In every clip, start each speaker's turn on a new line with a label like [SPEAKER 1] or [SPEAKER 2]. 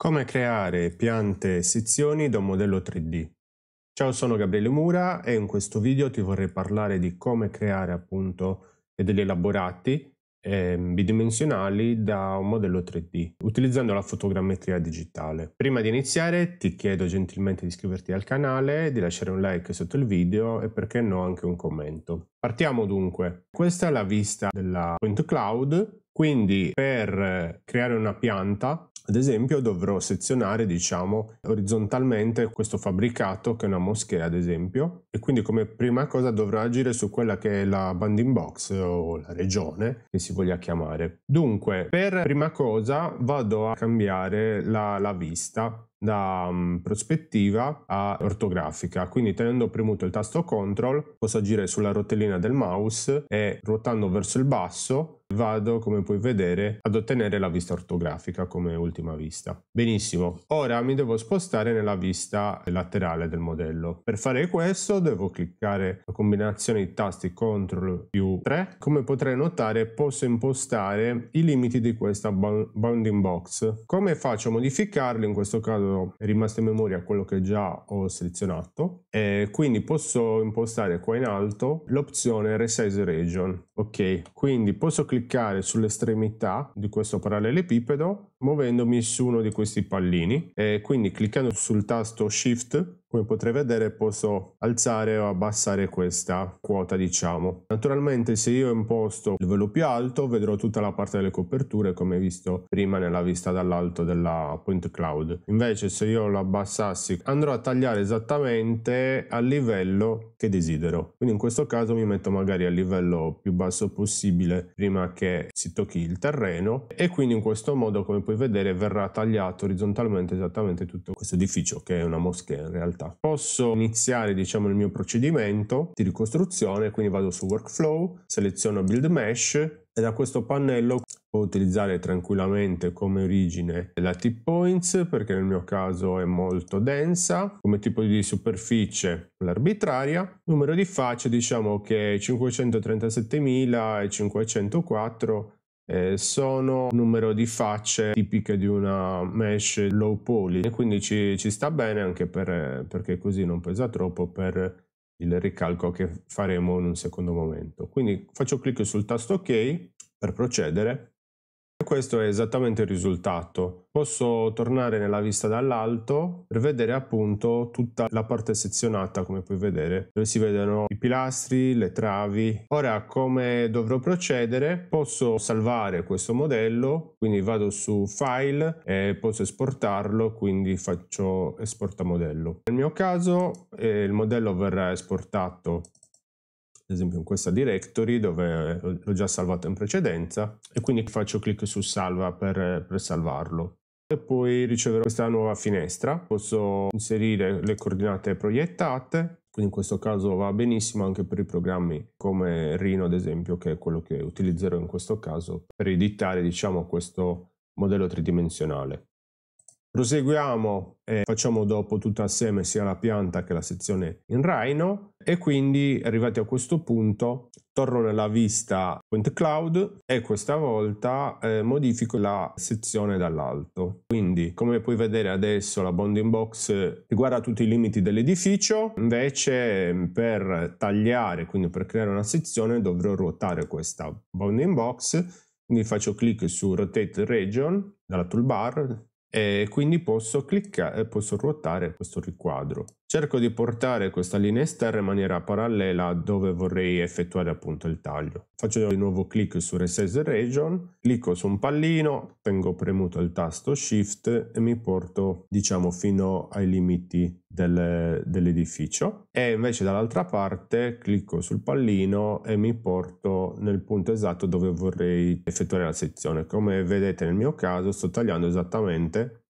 [SPEAKER 1] Come creare piante e sezioni da un modello 3D. Ciao, sono Gabriele Mura e in questo video ti vorrei parlare di come creare appunto degli elaborati eh, bidimensionali da un modello 3D utilizzando la fotogrammetria digitale. Prima di iniziare ti chiedo gentilmente di iscriverti al canale, di lasciare un like sotto il video e perché no anche un commento. Partiamo dunque. Questa è la vista della Point Cloud quindi per creare una pianta ad esempio dovrò sezionare diciamo orizzontalmente questo fabbricato che è una moschea ad esempio e quindi come prima cosa dovrò agire su quella che è la banding box o la regione che si voglia chiamare. Dunque per prima cosa vado a cambiare la, la vista da um, prospettiva a ortografica quindi tenendo premuto il tasto CTRL posso agire sulla rotellina del mouse e ruotando verso il basso vado, come puoi vedere, ad ottenere la vista ortografica come ultima vista. Benissimo, ora mi devo spostare nella vista laterale del modello. Per fare questo devo cliccare la combinazione di tasti CTRL più 3. Come potrei notare posso impostare i limiti di questa bounding box. Come faccio a modificarli? In questo caso è rimasto in memoria quello che già ho selezionato e quindi posso impostare qua in alto l'opzione Resize Region. Ok, quindi posso cliccare cliccare sull'estremità di questo parallelepipedo muovendomi su uno di questi pallini e quindi cliccando sul tasto Shift come potrei vedere posso alzare o abbassare questa quota diciamo naturalmente se io imposto il livello più alto vedrò tutta la parte delle coperture come visto prima nella vista dall'alto della point cloud invece se io lo abbassassi andrò a tagliare esattamente al livello che desidero quindi in questo caso mi metto magari al livello più basso possibile prima che si tocchi il terreno e quindi in questo modo come puoi vedere verrà tagliato orizzontalmente esattamente tutto questo edificio che è una moschea in realtà scelta. Posso iniziare diciamo il mio procedimento di ricostruzione, quindi vado su workflow, seleziono build mesh e da questo pannello può utilizzare tranquillamente come origine la tip points perché nel mio caso è molto densa come tipo di superficie l'arbitraria numero di facce diciamo che 537.504 eh, sono un numero di facce tipiche di una mesh low poly e quindi ci, ci sta bene anche per, perché così non pesa troppo per il ricalco che faremo in un secondo momento. Quindi faccio clic sul tasto ok per procedere questo è esattamente il risultato. Posso tornare nella vista dall'alto per vedere appunto tutta la parte sezionata come puoi vedere dove si vedono i pilastri, le travi. Ora come dovrò procedere? Posso salvare questo modello quindi vado su file e posso esportarlo quindi faccio esporta modello. Nel mio caso eh, il modello verrà esportato ad esempio in questa directory dove l'ho già salvato in precedenza e quindi faccio clic su salva per, per salvarlo e poi riceverò questa nuova finestra posso inserire le coordinate proiettate quindi in questo caso va benissimo anche per i programmi come Rhino ad esempio che è quello che utilizzerò in questo caso per editare diciamo questo modello tridimensionale Proseguiamo e facciamo dopo tutto assieme sia la pianta che la sezione in Rhino e quindi arrivati a questo punto torno nella vista Point Cloud e questa volta eh, modifico la sezione dall'alto. Quindi come puoi vedere adesso la bonding box riguarda tutti i limiti dell'edificio, invece per tagliare, quindi per creare una sezione dovrò ruotare questa bonding box, quindi faccio clic su Rotate Region dalla toolbar e quindi posso cliccare, eh, posso ruotare questo riquadro. Cerco di portare questa linea esterna in maniera parallela dove vorrei effettuare appunto il taglio. Faccio di nuovo clic su Resize Region, clicco su un pallino, tengo premuto il tasto Shift e mi porto diciamo fino ai limiti del, dell'edificio e invece dall'altra parte clicco sul pallino e mi porto nel punto esatto dove vorrei effettuare la sezione. Come vedete nel mio caso sto tagliando esattamente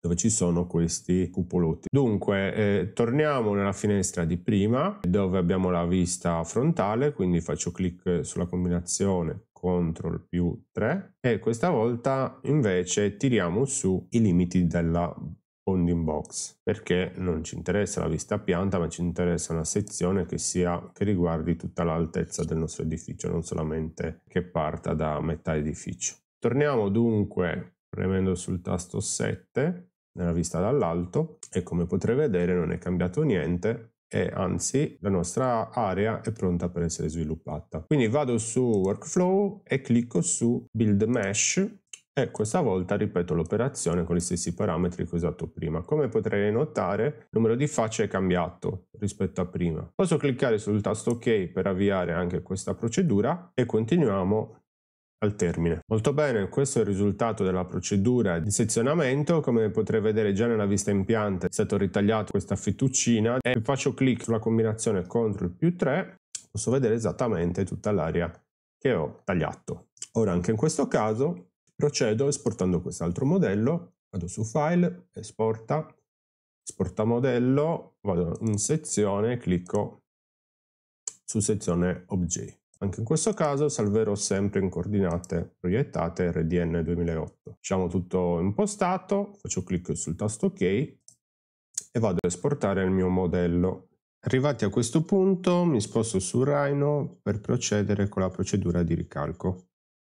[SPEAKER 1] dove ci sono questi cupolotti. Dunque, eh, torniamo nella finestra di prima, dove abbiamo la vista frontale, quindi faccio clic sulla combinazione CTRL più 3 e questa volta invece tiriamo su i limiti della bonding box perché non ci interessa la vista pianta ma ci interessa una sezione che, sia, che riguardi tutta l'altezza del nostro edificio non solamente che parta da metà edificio torniamo dunque premendo sul tasto 7 nella vista dall'alto e come potrei vedere non è cambiato niente e anzi la nostra area è pronta per essere sviluppata. Quindi vado su Workflow e clicco su Build Mesh e questa volta ripeto l'operazione con gli stessi parametri che ho usato prima. Come potrei notare, il numero di facce è cambiato rispetto a prima. Posso cliccare sul tasto OK per avviare anche questa procedura e continuiamo al termine. Molto bene, questo è il risultato della procedura di sezionamento, come potrei vedere già nella vista in pianta è stato ritagliato questa fettuccina e faccio clic sulla combinazione CTRL più 3, posso vedere esattamente tutta l'area che ho tagliato. Ora anche in questo caso procedo esportando quest'altro modello, vado su File, Esporta, Esporta modello, vado in sezione, clicco su sezione Object. Anche in questo caso salverò sempre in coordinate proiettate RDN 2008. Diciamo tutto impostato, faccio clic sul tasto OK e vado ad esportare il mio modello. Arrivati a questo punto mi sposto su Rhino per procedere con la procedura di ricalco.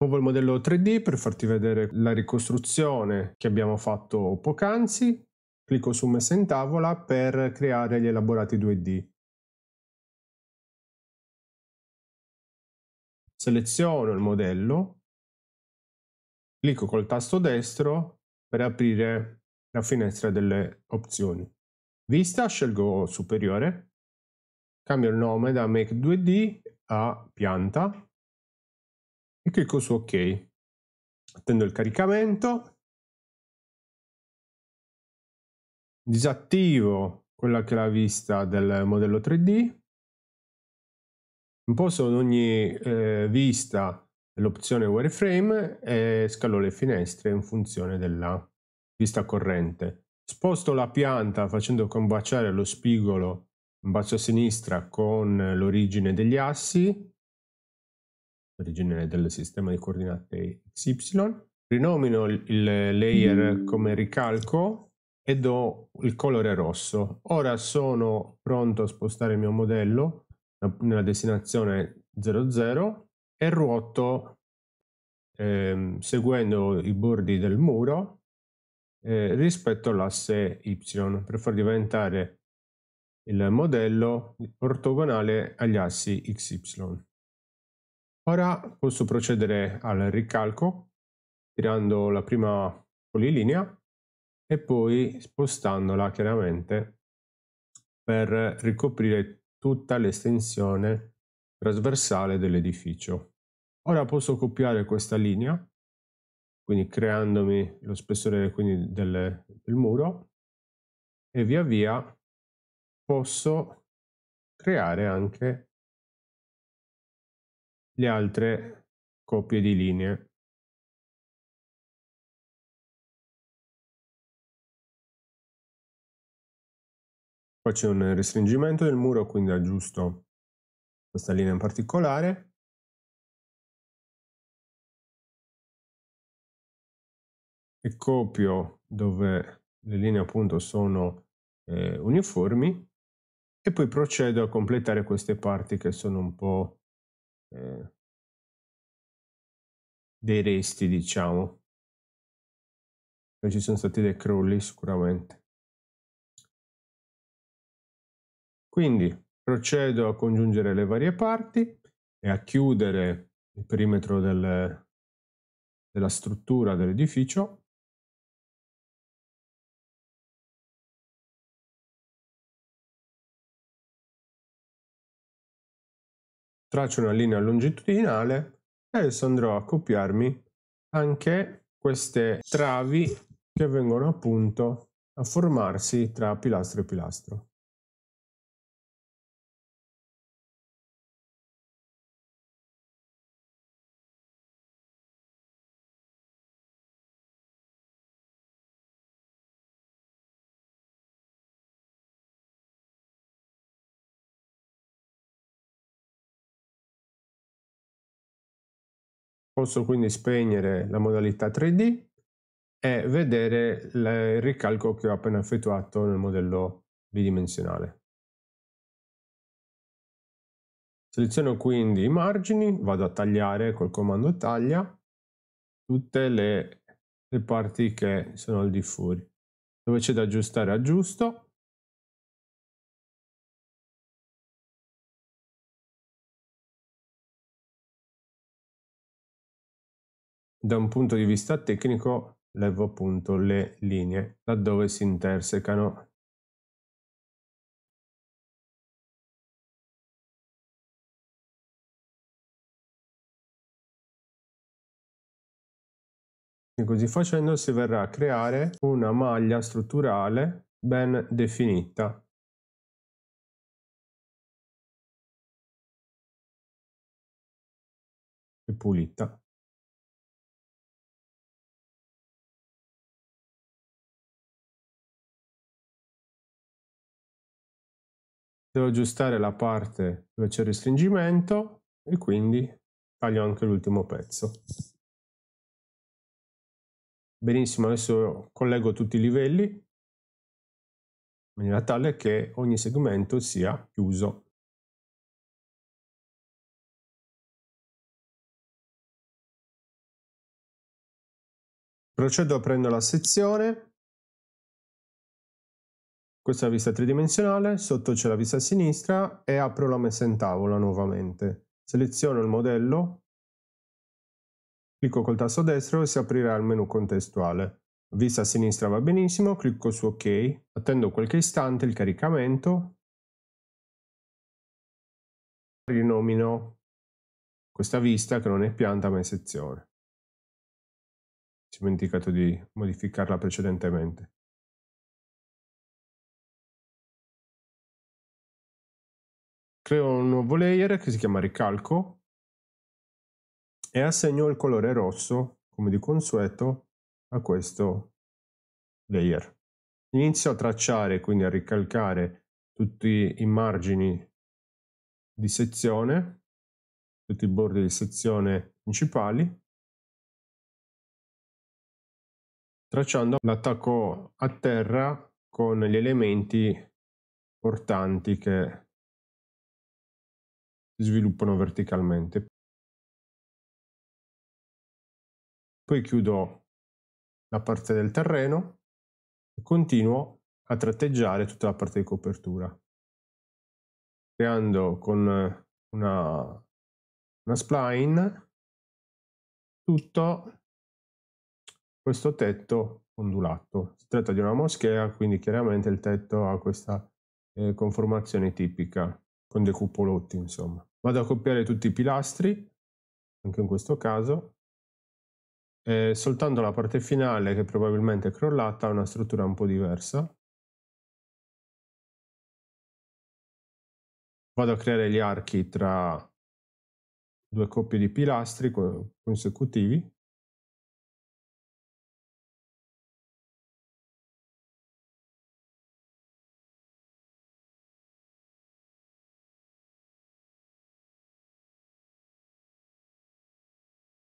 [SPEAKER 1] Muovo il modello 3D per farti vedere la ricostruzione che abbiamo fatto poc'anzi. Clicco su messa in tavola per creare
[SPEAKER 2] gli elaborati 2D.
[SPEAKER 1] seleziono il modello, clicco col tasto destro per aprire la finestra delle opzioni. Vista scelgo superiore, cambio il nome da Make 2D a pianta e clicco su OK. Attendo il caricamento,
[SPEAKER 2] disattivo quella che è la
[SPEAKER 1] vista del modello 3D Imposto ad ogni eh, vista l'opzione wireframe e scalo le finestre in funzione della vista corrente. Sposto la pianta facendo combaciare lo spigolo in basso a sinistra con l'origine degli assi, l'origine del sistema di coordinate XY. Rinomino il layer come ricalco e do il colore rosso. Ora sono pronto a spostare il mio modello nella destinazione 00 e ruoto ehm, seguendo i bordi del muro eh, rispetto all'asse Y per far diventare il modello ortogonale agli assi XY. Ora posso procedere al ricalco tirando la prima polilinea e poi spostandola chiaramente per ricoprire tutta l'estensione trasversale dell'edificio. Ora posso copiare questa linea, quindi creandomi lo spessore del, del muro e via via
[SPEAKER 2] posso creare anche le altre coppie di linee qua c'è un restringimento del muro, quindi aggiusto questa linea in particolare. E
[SPEAKER 1] copio dove le linee appunto sono eh, uniformi e poi procedo a completare queste parti che sono un po' eh,
[SPEAKER 2] dei resti diciamo.
[SPEAKER 1] Poi ci sono stati dei crolli sicuramente. Quindi procedo a congiungere le varie parti e a chiudere il perimetro del, della struttura dell'edificio
[SPEAKER 2] traccio una linea longitudinale
[SPEAKER 1] e adesso andrò a copiarmi anche queste travi che vengono appunto a formarsi tra pilastro e pilastro. Posso quindi spegnere la modalità 3D e vedere il ricalco che ho appena effettuato nel modello bidimensionale. Seleziono quindi i margini, vado a tagliare col comando taglia tutte le, le parti che sono al di fuori. Dove c'è da aggiustare aggiusto
[SPEAKER 2] Da un punto di vista tecnico levo appunto le linee laddove si intersecano E così facendo si verrà a creare una maglia strutturale ben definita. e pulita.
[SPEAKER 1] devo aggiustare la parte dove c'è il restringimento e quindi taglio anche l'ultimo pezzo. Benissimo,
[SPEAKER 2] adesso collego tutti i livelli in maniera tale che ogni segmento sia chiuso. Procedo, a prendere la
[SPEAKER 1] sezione, questa è la vista tridimensionale, sotto c'è la vista a sinistra e apro la messa in tavola nuovamente. Seleziono il modello, clicco col tasto destro e si aprirà il menu contestuale. Vista a sinistra va benissimo, clicco su ok, attendo qualche istante il caricamento, rinomino questa
[SPEAKER 2] vista che non è pianta ma è sezione. Ho dimenticato di modificarla precedentemente.
[SPEAKER 1] creo un nuovo layer che si chiama ricalco e assegno il colore rosso come di consueto a questo layer inizio a tracciare quindi a ricalcare tutti i margini di sezione tutti i bordi di
[SPEAKER 2] sezione principali
[SPEAKER 1] tracciando l'attacco a terra con gli elementi portanti che sviluppano verticalmente.
[SPEAKER 2] Poi chiudo la parte del
[SPEAKER 1] terreno e continuo a tratteggiare tutta la parte di copertura, creando con una, una
[SPEAKER 2] spline
[SPEAKER 1] tutto questo tetto ondulato. Si tratta di una moschea, quindi chiaramente il tetto ha questa eh, conformazione tipica con dei cupolotti, insomma. Vado a copiare tutti i pilastri, anche in questo caso, e soltanto la parte finale, che probabilmente
[SPEAKER 2] è crollata, ha una struttura un po' diversa. Vado a creare gli archi tra due coppie di pilastri consecutivi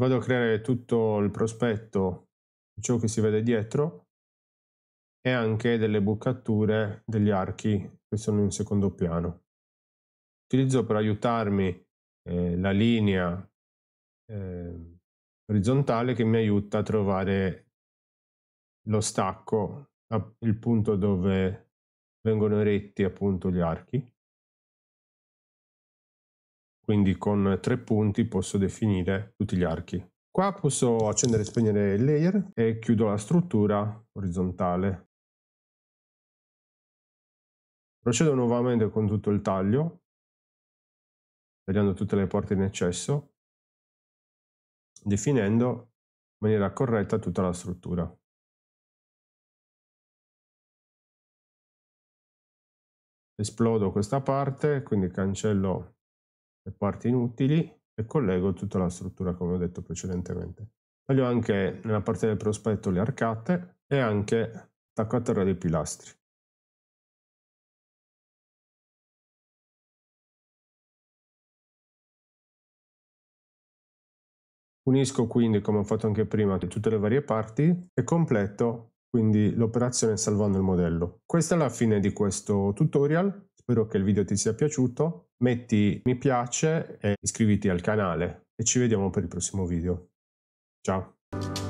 [SPEAKER 1] vado a creare tutto il prospetto, ciò che si vede dietro e anche delle bucature degli archi che sono in secondo piano. Utilizzo per aiutarmi eh, la linea eh, orizzontale che mi aiuta a trovare lo stacco, il punto dove vengono eretti appunto gli archi quindi con tre punti posso definire tutti gli archi. Qua posso accendere e spegnere il layer e chiudo la struttura orizzontale. Procedo nuovamente
[SPEAKER 2] con tutto il taglio, tagliando tutte le porte in eccesso, definendo in maniera corretta tutta la struttura. Esplodo
[SPEAKER 1] questa parte, quindi cancello le parti inutili e collego tutta la struttura come ho detto precedentemente. Taglio anche nella parte del prospetto le arcate e anche attacco a terra dei pilastri. Unisco quindi, come ho fatto anche prima, tutte le varie parti e completo quindi l'operazione salvando il modello. Questa è la fine di questo tutorial. Spero che il video ti sia piaciuto, metti mi piace e iscriviti al canale e ci vediamo per il prossimo video. Ciao!